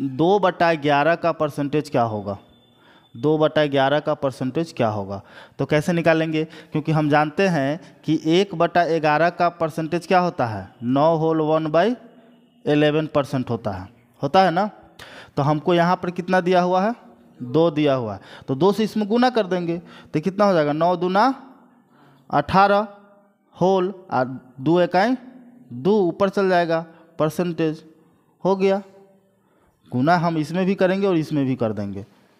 दो बटा ग्यारह का परसेंटेज क्या होगा दो बटा ग्यारह का परसेंटेज क्या होगा तो कैसे निकालेंगे क्योंकि हम जानते हैं कि एक बटा ग्यारह का परसेंटेज क्या होता है नौ whole one by eleven percent होता है होता है ना तो हमको यहाँ पर कितना दिया हुआ है दो दिया हुआ है तो दो से इसमें गुना कर देंगे तो कितना हो जाएगा नौ दूना अठारह होल और दो इकाई दो ऊपर चल जाएगा परसेंटेज हो गया गुना हम इसमें भी करेंगे और इसमें भी कर देंगे